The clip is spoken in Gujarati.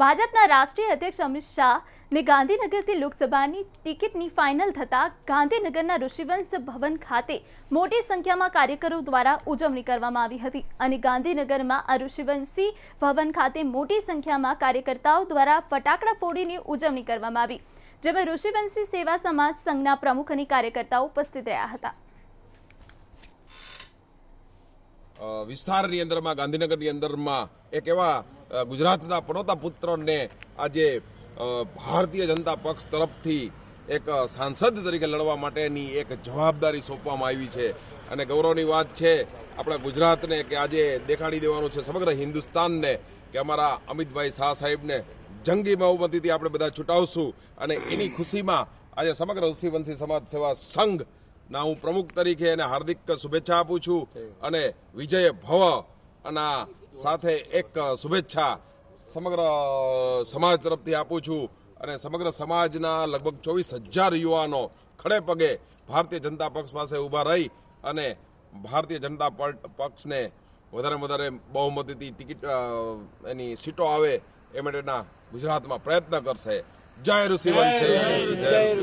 ભાજપના રાષ્ટ્રીય અધ્યક્ષ અમિત શાહને ગાંધીનગરથી લોકસભાની ટિકિટની ફાઇનલ થતાં ગાંધીનગરના ઋષિવંશ ભવન ખાતે મોટી સંખ્યામાં કાર્યકરો દ્વારા ઉજવણી કરવામાં આવી હતી અને ગાંધીનગરમાં આ ઋષિવંશી ભવન ખાતે મોટી સંખ્યામાં કાર્યકર્તાઓ દ્વારા ફટાકડા ફોડીની ઉજવણી કરવામાં આવી જેમાં ઋષિવંશી સેવા સમાજ સંઘના પ્રમુખ અને કાર્યકર્તાઓ ઉપસ્થિત રહ્યા હતા વિસ્તારની અંદરમાં ગાંધીનગરની અંદરમાં એક એવા ગુજરાતના પનોતા પુત્રને આજે ભારતીય જનતા પક્ષ તરફથી એક સાંસદ તરીકે લડવા માટેની એક જવાબદારી સોંપવામાં આવી છે અને ગૌરવની વાત છે આપણા ગુજરાતને કે આજે દેખાડી દેવાનું છે સમગ્ર હિન્દુસ્તાનને કે અમારા અમિતભાઈ શાહ સાહેબને જંગી બહુમતીથી આપણે બધા છૂટાવશું અને એની ખુશીમાં આજે સમગ્ર ઋષિવંશી સમાજ સેવા સંઘ ના હું પ્રમુખ તરીકે એને હાર્દિક શુભેચ્છા આપું છું અને વિજય ભવ ના સાથે એક શુભેચ્છા સમગ્ર સમાજ તરફથી આપું છું અને સમગ્ર સમાજના લગભગ ચોવીસ હજાર યુવાનો ખડે પગે ભારતીય જનતા પક્ષ પાસે ઊભા રહી અને ભારતીય જનતા પક્ષને વધારે વધારે બહુમતીથી ટિકિટ એની સીટો આવે એ માટેના ગુજરાતમાં પ્રયત્ન કરશે જય ઋષિવંશ જય